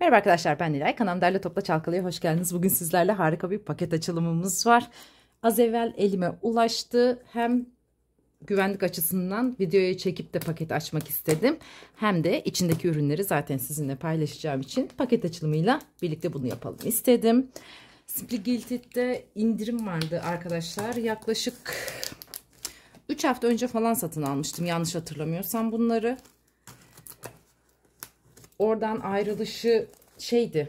Merhaba arkadaşlar ben Nilay. kanam Derle Topla Çalkalı'ya hoş geldiniz. Bugün sizlerle harika bir paket açılımımız var. Az evvel elime ulaştı. Hem güvenlik açısından videoyu çekip de paket açmak istedim. Hem de içindeki ürünleri zaten sizinle paylaşacağım için paket açılımıyla birlikte bunu yapalım istedim. Simply Gilted'de indirim vardı arkadaşlar. Yaklaşık 3 hafta önce falan satın almıştım yanlış hatırlamıyorsam bunları oradan ayrılışı şeydi.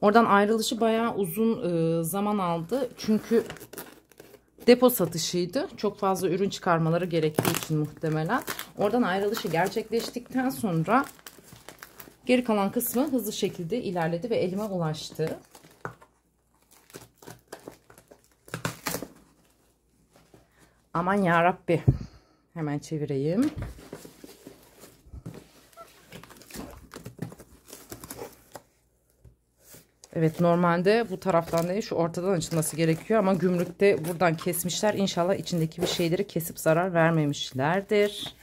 Oradan ayrılışı bayağı uzun e, zaman aldı. Çünkü depo satışıydı. Çok fazla ürün çıkarmaları gerektiği için muhtemelen. Oradan ayrılışı gerçekleştikten sonra geri kalan kısmı hızlı şekilde ilerledi ve elime ulaştı. Aman yarabbi Hemen çevireyim. Evet normalde bu taraftan değil şu ortadan açılması gerekiyor ama gümrükte buradan kesmişler. İnşallah içindeki bir şeyleri kesip zarar vermemişlerdir.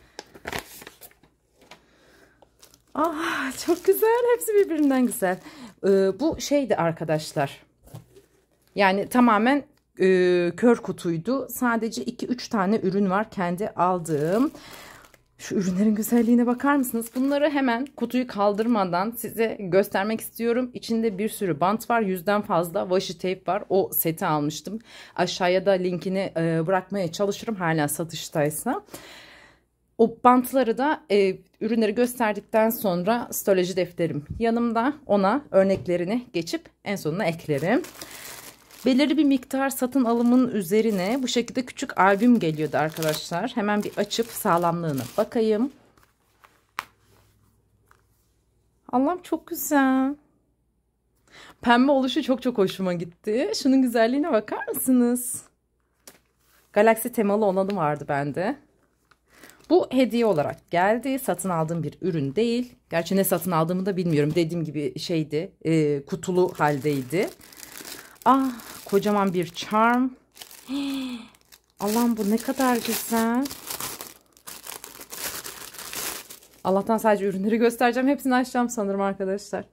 Ah çok güzel hepsi birbirinden güzel. Ee, bu şeydi arkadaşlar. Yani tamamen e, kör kutuydu. Sadece 2-3 tane ürün var kendi aldığım. Şu ürünlerin güzelliğine bakar mısınız? Bunları hemen kutuyu kaldırmadan size göstermek istiyorum. İçinde bir sürü bant var. Yüzden fazla washi tape var. O seti almıştım. Aşağıya da linkini e, bırakmaya çalışırım hala satıştaysa. O bantları da e, ürünleri gösterdikten sonra stoloji defterim yanımda. Ona örneklerini geçip en sonuna eklerim. Belirli bir miktar satın alımın üzerine bu şekilde küçük albüm geliyordu arkadaşlar. Hemen bir açıp sağlamlığını bakayım. Allah'ım çok güzel. Pembe oluşu çok çok hoşuma gitti. Şunun güzelliğine bakar mısınız? Galaksi temalı olanı vardı bende. Bu hediye olarak geldi. Satın aldığım bir ürün değil. Gerçi ne satın aldığımı da bilmiyorum. Dediğim gibi şeydi. E, kutulu haldeydi. Ah Kocaman bir charm. Allah'ım bu ne kadar güzel. Allah'tan sadece ürünleri göstereceğim. Hepsini açacağım sanırım arkadaşlar.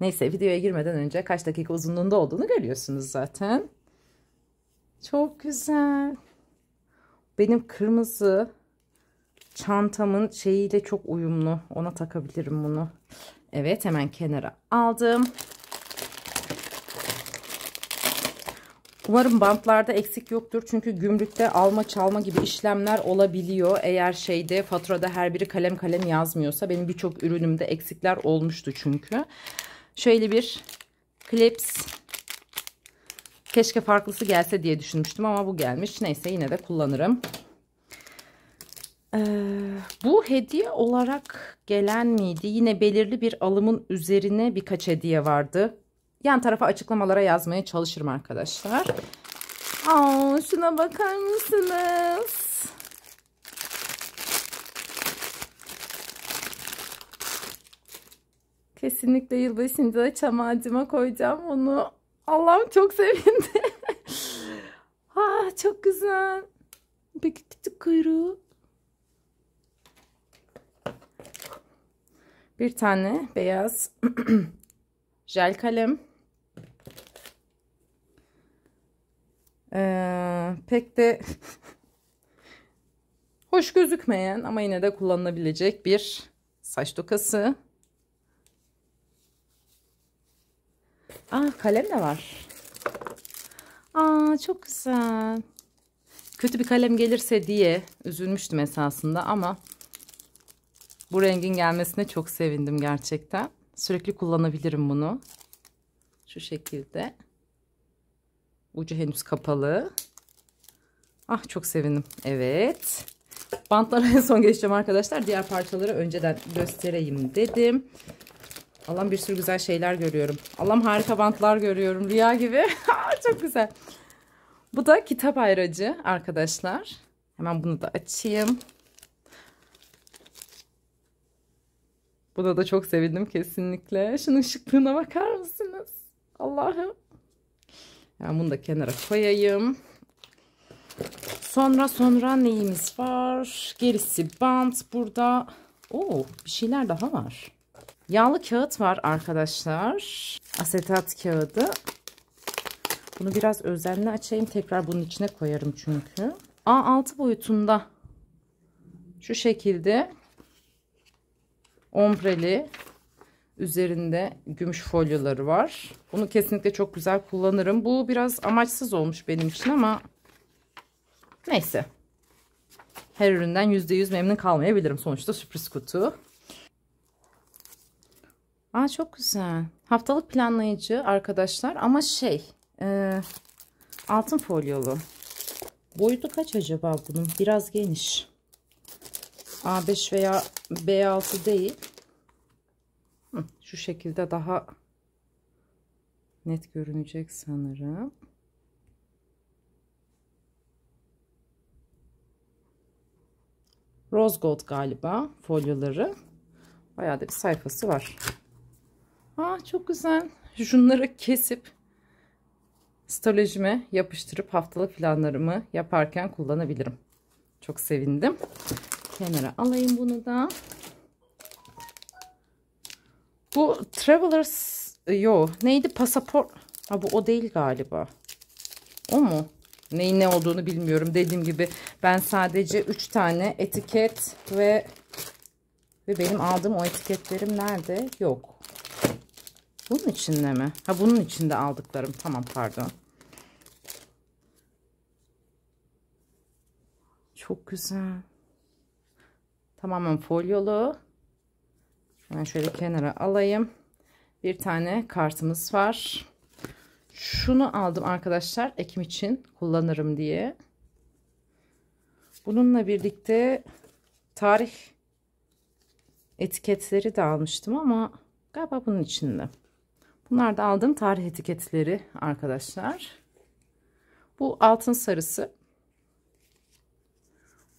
Neyse videoya girmeden önce kaç dakika uzunluğunda olduğunu görüyorsunuz zaten. Çok güzel. Benim kırmızı çantamın şeyiyle çok uyumlu. Ona takabilirim bunu. Evet hemen kenara aldım. Umarım bantlarda eksik yoktur. Çünkü gümrükte alma çalma gibi işlemler olabiliyor. Eğer şeyde faturada her biri kalem kalem yazmıyorsa benim birçok ürünümde eksikler olmuştu çünkü. Şöyle bir klips keşke farklısı gelse diye düşünmüştüm ama bu gelmiş. Neyse yine de kullanırım. Ee, bu hediye olarak gelen miydi? Yine belirli bir alımın üzerine birkaç hediye vardı yan tarafa açıklamalara yazmaya çalışırım arkadaşlar. Aa, şuna bakar mısınız? Kesinlikle yılbaşında çam ağacıma koyacağım onu. Allah'ım çok sevindi. ah çok güzel. Peki küçük kuyruğu. Bir tane beyaz jel kalem Ee, pek de hoş gözükmeyen ama yine de kullanılabilecek bir saç tokası. Aa kalem de var. Aa çok güzel. Kötü bir kalem gelirse diye üzülmüştüm esasında ama bu rengin gelmesine çok sevindim gerçekten. Sürekli kullanabilirim bunu. Şu şekilde. Ucu henüz kapalı. Ah çok sevindim. Evet. Bantlara en son geçeceğim arkadaşlar. Diğer parçaları önceden göstereyim dedim. Allah'ım bir sürü güzel şeyler görüyorum. Allah'ım harika bantlar görüyorum. Rüya gibi. Ah, çok güzel. Bu da kitap ayracı arkadaşlar. Hemen bunu da açayım. Buna da çok sevindim kesinlikle. Şunun şıklığına bakar mısınız? Allah'ım. Yani bunu da kenara koyayım. Sonra sonra neyimiz var? Gerisi bant burada. Oo, bir şeyler daha var. Yağlı kağıt var arkadaşlar. Asetat kağıdı. Bunu biraz özenle açayım. Tekrar bunun içine koyarım çünkü. A6 boyutunda şu şekilde ombreli Üzerinde gümüş folyoları var. Bunu kesinlikle çok güzel kullanırım. Bu biraz amaçsız olmuş benim için ama neyse. Her üründen %100 memnun kalmayabilirim. Sonuçta sürpriz kutu. Aa çok güzel. Haftalık planlayıcı arkadaşlar ama şey e, altın folyolu. Boyutu kaç acaba bunun? Biraz geniş. A5 veya B6 değil. Şu şekilde daha net görünecek sanırım. Rose Gold galiba folyoları. Bayağı da bir sayfası var. Aa, ah, çok güzel. Şunları kesip stolojime yapıştırıp haftalık planlarımı yaparken kullanabilirim. Çok sevindim. Kenara alayım bunu da. Bu Travelers e, yo neydi pasaport ha bu o değil galiba o mu neyin ne olduğunu bilmiyorum dediğim gibi ben sadece 3 tane etiket ve ve benim aldığım o etiketlerim nerede yok bunun içinde mi ha bunun içinde aldıklarım tamam pardon çok güzel tamamen folyolu Hemen şöyle kenara alayım. Bir tane kartımız var. Şunu aldım arkadaşlar. Ekim için kullanırım diye. Bununla birlikte tarih etiketleri de almıştım ama galiba bunun içinde. Bunlar da aldığım tarih etiketleri arkadaşlar. Bu altın sarısı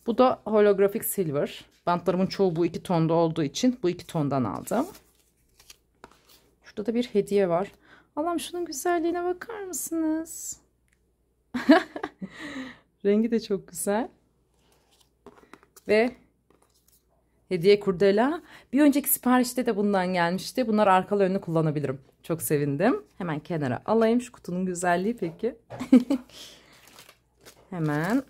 bu da holografik silver. Bantlarımın çoğu bu iki tonda olduğu için bu iki tondan aldım. Şurada da bir hediye var. Allah'ım şunun güzelliğine bakar mısınız? Rengi de çok güzel. Ve hediye kurdela. Bir önceki siparişte de bundan gelmişti. Bunlar arkalı önlü kullanabilirim. Çok sevindim. Hemen kenara alayım. Şu kutunun güzelliği peki. Hemen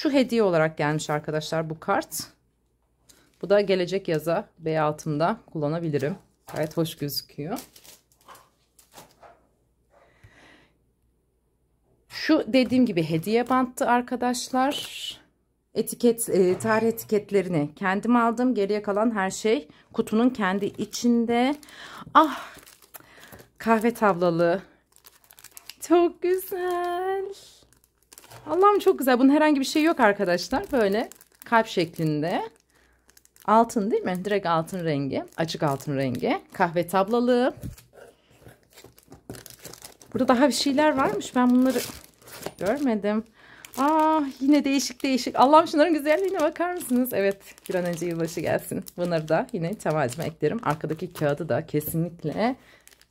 şu hediye olarak gelmiş arkadaşlar bu kart. Bu da gelecek yaza bey altında kullanabilirim. Gayet hoş gözüküyor. Şu dediğim gibi hediye banttı arkadaşlar. Etiket, e, tarih etiketlerini kendim aldım. Geriye kalan her şey kutunun kendi içinde. Ah kahve tavlalı. Çok güzel. Allah'ım çok güzel. Bunun herhangi bir şey yok arkadaşlar. Böyle kalp şeklinde. Altın değil mi? Direkt altın rengi. Açık altın rengi. Kahve tablalı. Burada daha bir şeyler varmış. Ben bunları görmedim. Aa ah, yine değişik değişik. Allah'ım şunların güzelliğine bakar mısınız? Evet bir an önce yılbaşı gelsin. Bunları da yine çam eklerim. Arkadaki kağıdı da kesinlikle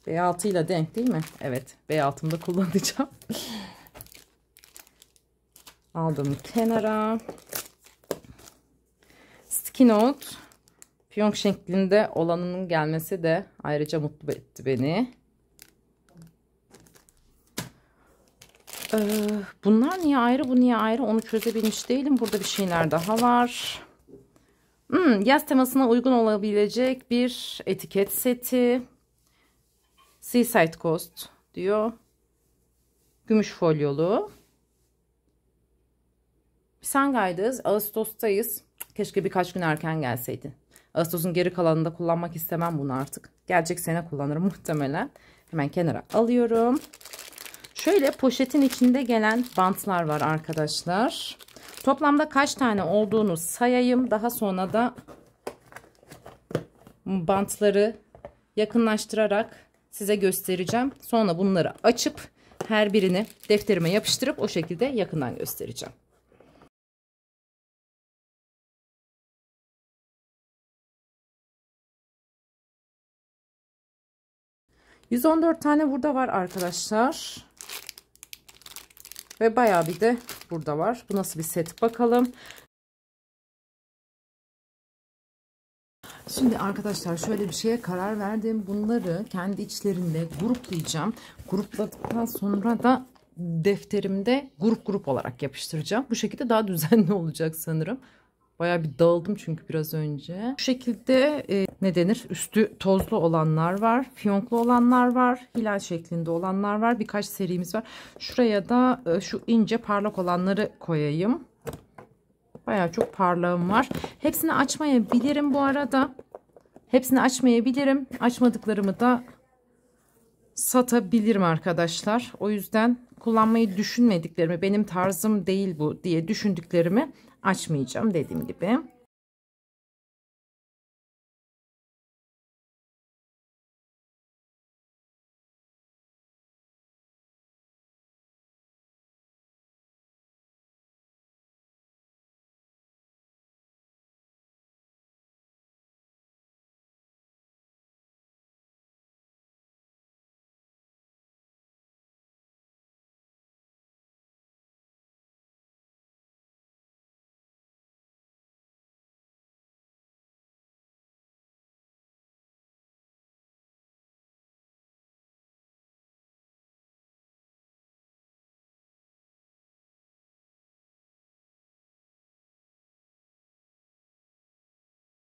B6 ile denk değil mi? Evet B6'ımda kullanacağım. aldım kenara. Sticky note piyonk şeklinde olanının gelmesi de ayrıca mutlu etti beni. Ee, bunlar niye ayrı bu niye ayrı onu çözebilmiş değilim. Burada bir şeyler daha var. Hmm, yaz temasına uygun olabilecek bir etiket seti. Seaside Coast diyor. Gümüş folyolu. Biz Şangay'dayız. Ağustos'tayız. Keşke birkaç gün erken gelseydi. Ağustos'un geri kalanında kullanmak istemem bunu artık. Gelecek sene kullanırım muhtemelen. Hemen kenara alıyorum. Şöyle poşetin içinde gelen bantlar var arkadaşlar. Toplamda kaç tane olduğunu sayayım. Daha sonra da bantları yakınlaştırarak size göstereceğim. Sonra bunları açıp her birini defterime yapıştırıp o şekilde yakından göstereceğim. 114 tane burada var arkadaşlar. Ve bayağı bir de burada var. Bu nasıl bir set bakalım. Şimdi arkadaşlar şöyle bir şeye karar verdim. Bunları kendi içlerinde gruplayacağım. Grupladıktan sonra da defterimde grup grup olarak yapıştıracağım. Bu şekilde daha düzenli olacak sanırım. Baya bir dağıldım çünkü biraz önce. Bu şekilde e, ne denir? Üstü tozlu olanlar var. Fiyonklu olanlar var. Hilal şeklinde olanlar var. Birkaç serimiz var. Şuraya da e, şu ince parlak olanları koyayım. Baya çok parlağım var. Hepsini açmayabilirim bu arada. Hepsini açmayabilirim. Açmadıklarımı da satabilirim arkadaşlar. O yüzden kullanmayı düşünmediklerimi benim tarzım değil bu diye düşündüklerimi açmayacağım dediğim gibi.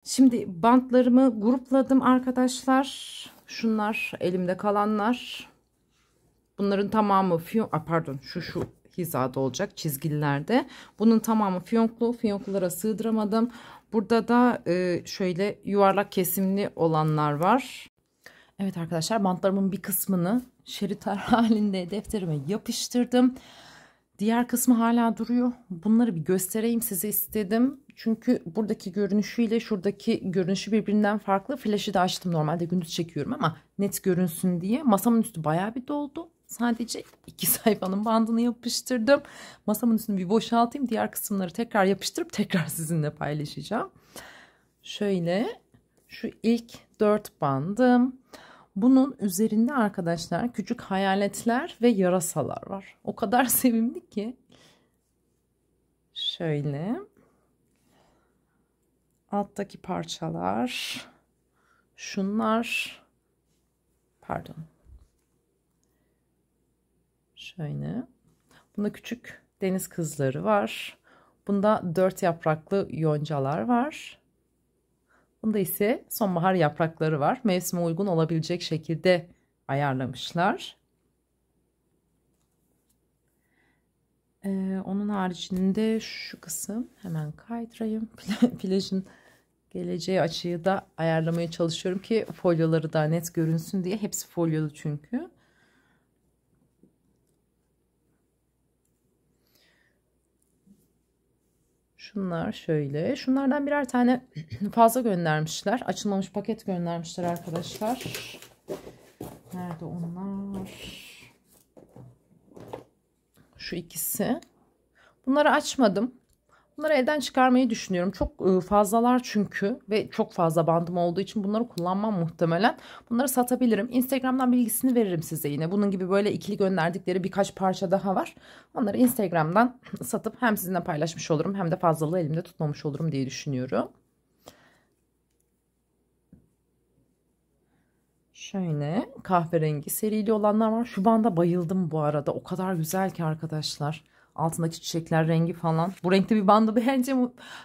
Şimdi bantlarımı grupladım arkadaşlar. Şunlar elimde kalanlar. Bunların tamamı fiyon, pardon şu şu hizada olacak çizgilerde. Bunun tamamı fiyonklu. Fiyonklulara sığdıramadım. Burada da e, şöyle yuvarlak kesimli olanlar var. Evet arkadaşlar bantlarımın bir kısmını şeritler halinde defterime yapıştırdım. Diğer kısmı hala duruyor. Bunları bir göstereyim size istedim. Çünkü buradaki görünüşüyle şuradaki görünüşü birbirinden farklı. Flaşı da açtım normalde gündüz çekiyorum ama net görünsün diye. Masamın üstü bayağı bir doldu. Sadece iki sayfanın bandını yapıştırdım. Masamın üstünü bir boşaltayım. Diğer kısımları tekrar yapıştırıp tekrar sizinle paylaşacağım. Şöyle şu ilk dört bandım. Bunun üzerinde arkadaşlar küçük hayaletler ve yarasalar var. O kadar sevimli ki. Şöyle alttaki parçalar şunlar pardon şöyle bunda küçük deniz kızları var bunda dört yapraklı yoncalar var bunda ise sonbahar yaprakları var mevsime uygun olabilecek şekilde ayarlamışlar Ee, onun haricinde şu kısım hemen kaydırayım. Plajın geleceği açıyı da ayarlamaya çalışıyorum ki folyoları daha net görünsün diye. Hepsi folyolu çünkü. Şunlar şöyle. Şunlardan birer tane fazla göndermişler. Açılmamış paket göndermişler arkadaşlar. Nerede onlar? şu ikisi. Bunları açmadım. Bunları elden çıkarmayı düşünüyorum. Çok e, fazlalar çünkü ve çok fazla bandım olduğu için bunları kullanmam muhtemelen. Bunları satabilirim. Instagram'dan bilgisini veririm size yine. Bunun gibi böyle ikili gönderdikleri birkaç parça daha var. Onları Instagram'dan satıp hem sizinle paylaşmış olurum hem de fazlalığı elimde tutmamış olurum diye düşünüyorum. Şöyle kahverengi serili olanlar var. Şu banda bayıldım bu arada. O kadar güzel ki arkadaşlar. Altındaki çiçekler rengi falan. Bu renkte bir bandı bence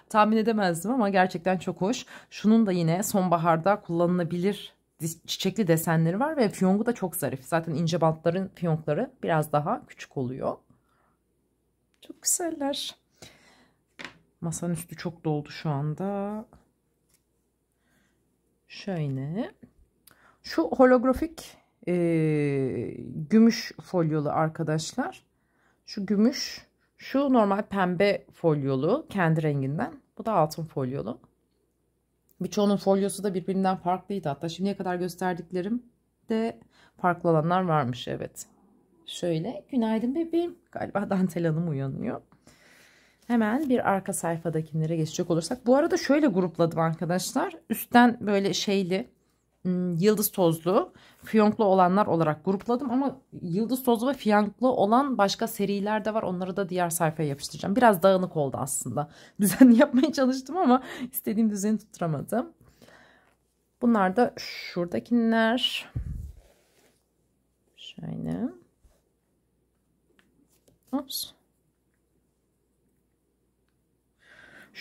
tahmin edemezdim ama gerçekten çok hoş. Şunun da yine sonbaharda kullanılabilir çiçekli desenleri var ve fiyongu da çok zarif. Zaten ince bantların fiyonkları biraz daha küçük oluyor. Çok güzeller. Masanın üstü çok doldu şu anda. Şöyle. Şu holografik e, gümüş folyolu arkadaşlar. Şu gümüş, şu normal pembe folyolu kendi renginden. Bu da altın folyolu. Birçoğunun folyosu da birbirinden farklıydı. Hatta şimdiye kadar gösterdiklerim de farklı olanlar varmış evet. Şöyle günaydın bebeğim. Galiba Dantel Hanım uyanıyor. Hemen bir arka sayfadakilere geçecek olursak. Bu arada şöyle grupladım arkadaşlar. Üstten böyle şeyli yıldız tozlu, fiyonklu olanlar olarak grupladım ama yıldız tozlu ve fiyonklu olan başka seriler de var. Onları da diğer sayfaya yapıştıracağım. Biraz dağınık oldu aslında. Düzen yapmaya çalıştım ama istediğim düzeni tutturamadım. Bunlar da şuradakiler. Şöyle. Ops.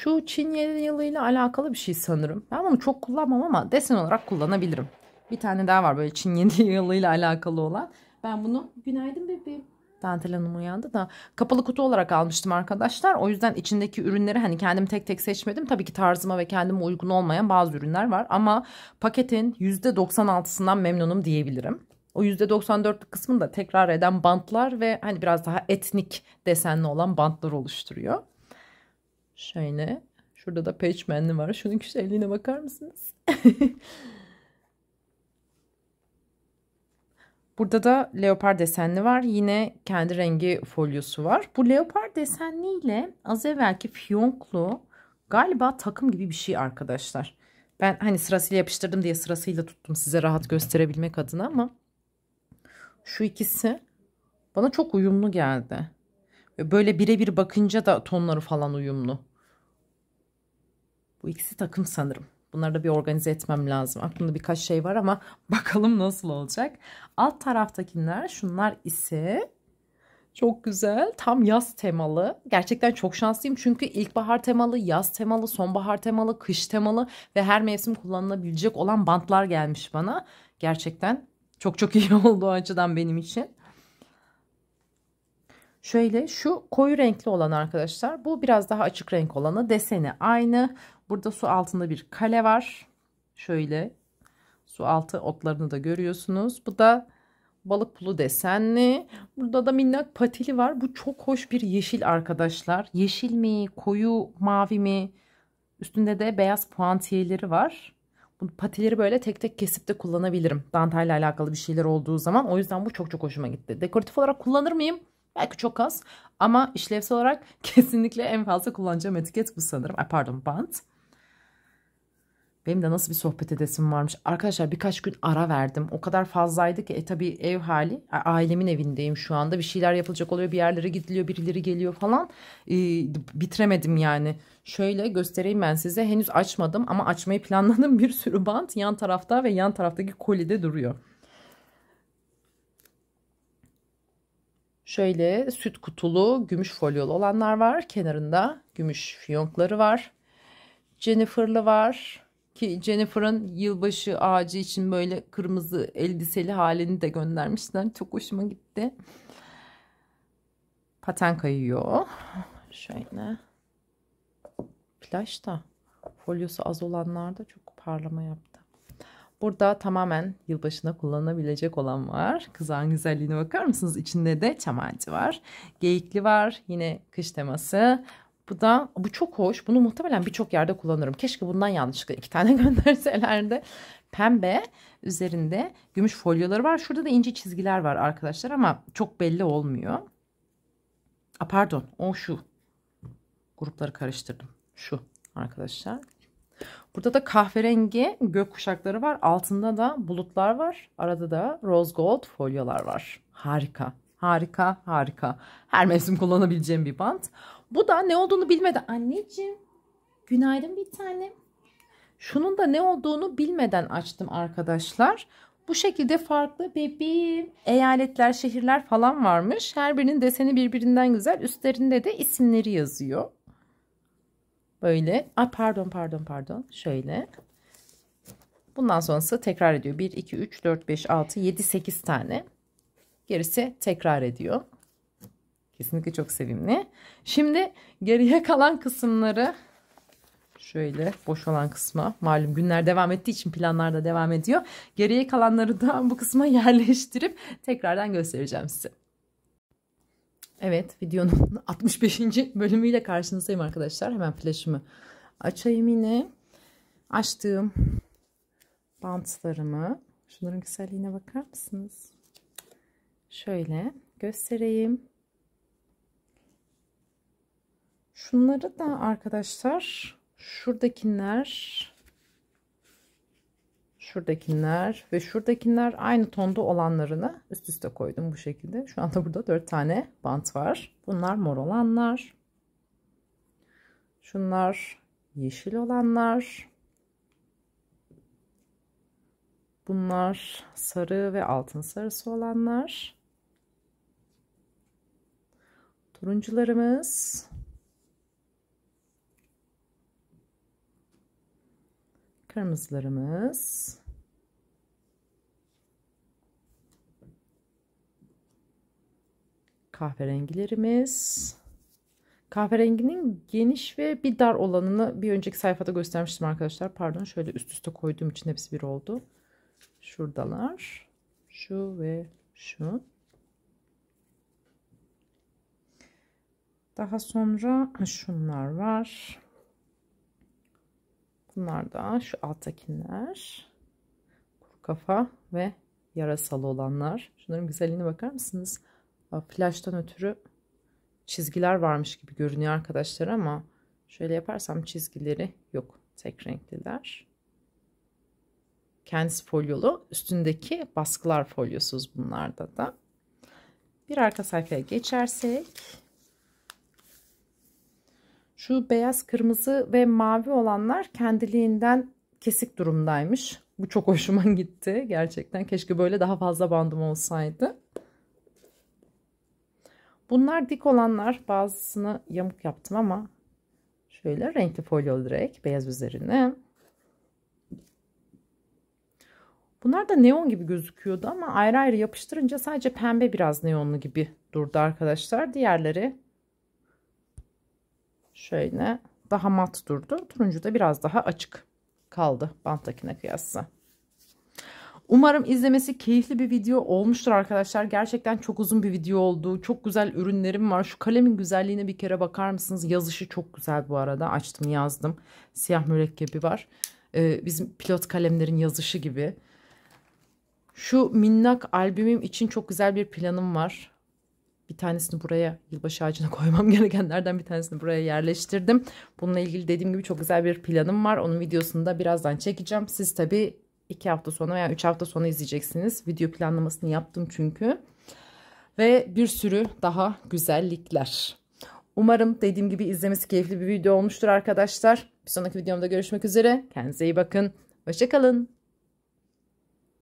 Şu Çin yeni yılıyla alakalı bir şey sanırım. Ben bunu çok kullanmam ama desen olarak kullanabilirim. Bir tane daha var böyle Çin yeni yılıyla alakalı olan. Ben bunu günaydın bebeğim. Dantel Hanım uyandı da kapalı kutu olarak almıştım arkadaşlar. O yüzden içindeki ürünleri hani kendim tek tek seçmedim. Tabii ki tarzıma ve kendime uygun olmayan bazı ürünler var. Ama paketin %96'sından memnunum diyebilirim. O %94'lük kısmını da tekrar eden bantlar ve hani biraz daha etnik desenli olan bantlar oluşturuyor. Şöyle. Şurada da peçmenli var. Şunun güzelliğine bakar mısınız? Burada da leopar desenli var. Yine kendi rengi folyosu var. Bu leopar desenli ile az evvelki fiyonklu galiba takım gibi bir şey arkadaşlar. Ben hani sırasıyla yapıştırdım diye sırasıyla tuttum size rahat gösterebilmek adına ama şu ikisi bana çok uyumlu geldi. Böyle birebir bakınca da tonları falan uyumlu. Bu ikisi takım sanırım. Bunları da bir organize etmem lazım. Aklımda birkaç şey var ama bakalım nasıl olacak. Alt taraftakiler şunlar ise çok güzel. Tam yaz temalı. Gerçekten çok şanslıyım çünkü ilkbahar temalı, yaz temalı, sonbahar temalı, kış temalı ve her mevsim kullanılabilecek olan bantlar gelmiş bana. Gerçekten çok çok iyi oldu o açıdan benim için. Şöyle şu koyu renkli olan arkadaşlar bu biraz daha açık renk olanı deseni aynı Burada su altında bir kale var. Şöyle su altı otlarını da görüyorsunuz. Bu da balık pulu desenli. Burada da minnak patili var. Bu çok hoş bir yeşil arkadaşlar. Yeşil mi, koyu mavi mi? Üstünde de beyaz puantiyeleri var. Bu patileri böyle tek tek kesip de kullanabilirim. Dantayla alakalı bir şeyler olduğu zaman. O yüzden bu çok çok hoşuma gitti. Dekoratif olarak kullanır mıyım? Belki çok az ama işlevsel olarak kesinlikle en fazla kullanacağım etiket bu sanırım. pardon bant. Benim de nasıl bir sohbet edesim varmış. Arkadaşlar birkaç gün ara verdim. O kadar fazlaydı ki e tabi ev hali. Ailemin evindeyim şu anda. Bir şeyler yapılacak oluyor. Bir yerlere gidiliyor. Birileri geliyor falan. E, bitiremedim yani. Şöyle göstereyim ben size. Henüz açmadım ama açmayı planladım bir sürü bant yan tarafta ve yan taraftaki kolide duruyor. Şöyle süt kutulu gümüş folyolu olanlar var. Kenarında gümüş fiyonkları var. Jennifer'lı var. Ki Jennifer'ın yılbaşı ağacı için böyle kırmızı elbiseli halini de göndermişler. Çok hoşuma gitti. Paten kayıyor. Şöyle. Flash da folyosu az olanlarda çok parlama yaptı. Burada tamamen yılbaşına kullanabilecek olan var. Kızağın güzelliğine bakar mısınız? İçinde de çam var. Geyikli var. Yine kış teması. Bu da bu çok hoş. Bunu muhtemelen birçok yerde kullanırım. Keşke bundan yanlışlıkla iki tane gönderselerdi. Pembe üzerinde gümüş folyoları var. Şurada da ince çizgiler var arkadaşlar ama çok belli olmuyor. A, pardon o şu. Grupları karıştırdım. Şu arkadaşlar. Burada da kahverengi gök kuşakları var. Altında da bulutlar var. Arada da rose gold folyolar var. Harika. Harika, harika. Her mevsim kullanabileceğim bir bant. Bu da ne olduğunu bilmeden anneciğim günaydın bir tanem. Şunun da ne olduğunu bilmeden açtım arkadaşlar. Bu şekilde farklı bebeğim eyaletler, şehirler falan varmış. Her birinin deseni birbirinden güzel. Üstlerinde de isimleri yazıyor. Böyle. Ay pardon pardon pardon. Şöyle. Bundan sonrası tekrar ediyor. 1, 2, 3, 4, 5, 6, 7, 8 tane. Gerisi tekrar ediyor. Kesinlikle çok sevimli. Şimdi geriye kalan kısımları şöyle boş olan kısma malum günler devam ettiği için planlar da devam ediyor. Geriye kalanları da bu kısma yerleştirip tekrardan göstereceğim size. Evet videonun 65. bölümüyle karşınızdayım arkadaşlar. Hemen flaşımı açayım yine. Açtığım bantlarımı. Şunların güzelliğine bakar mısınız? Şöyle göstereyim. Şunları da arkadaşlar şuradakiler şuradakiler ve şuradakiler aynı tonda olanlarını üst üste koydum bu şekilde. Şu anda burada dört tane bant var. Bunlar mor olanlar. Şunlar yeşil olanlar. Bunlar sarı ve altın sarısı olanlar turuncularımız. Kırmızılarımız. Kahverengilerimiz. Kahverenginin geniş ve bir dar olanını bir önceki sayfada göstermiştim arkadaşlar. Pardon şöyle üst üste koyduğum için hepsi bir oldu. Şuradalar. Şu ve şu. Daha sonra şunlar var. Bunlar da şu alttakiler. Kuru kafa ve yarasalı olanlar. Şunların güzelliğine bakar mısınız? Flaştan ötürü çizgiler varmış gibi görünüyor arkadaşlar ama şöyle yaparsam çizgileri yok. Tek renkliler. Kendisi folyolu. Üstündeki baskılar folyosuz bunlarda da. Bir arka sayfaya geçersek şu beyaz, kırmızı ve mavi olanlar kendiliğinden kesik durumdaymış. Bu çok hoşuma gitti gerçekten. Keşke böyle daha fazla bandım olsaydı. Bunlar dik olanlar. Bazısını yamuk yaptım ama şöyle renkli folyo direkt beyaz üzerine. Bunlar da neon gibi gözüküyordu ama ayrı ayrı yapıştırınca sadece pembe biraz neonlu gibi durdu arkadaşlar. Diğerleri Şöyle daha mat durdu. Turuncu da biraz daha açık kaldı banttakine kıyasla. Umarım izlemesi keyifli bir video olmuştur arkadaşlar. Gerçekten çok uzun bir video oldu. Çok güzel ürünlerim var. Şu kalemin güzelliğine bir kere bakar mısınız? Yazışı çok güzel bu arada. Açtım yazdım. Siyah mürekkebi var. Ee, bizim pilot kalemlerin yazışı gibi. Şu minnak albümüm için çok güzel bir planım var bir tanesini buraya yılbaşı ağacına koymam gerekenlerden bir tanesini buraya yerleştirdim. Bununla ilgili dediğim gibi çok güzel bir planım var. Onun videosunu da birazdan çekeceğim. Siz tabi 2 hafta sonra veya 3 hafta sonra izleyeceksiniz. Video planlamasını yaptım çünkü. Ve bir sürü daha güzellikler. Umarım dediğim gibi izlemesi keyifli bir video olmuştur arkadaşlar. Bir sonraki videomda görüşmek üzere. Kendinize iyi bakın. Hoşçakalın.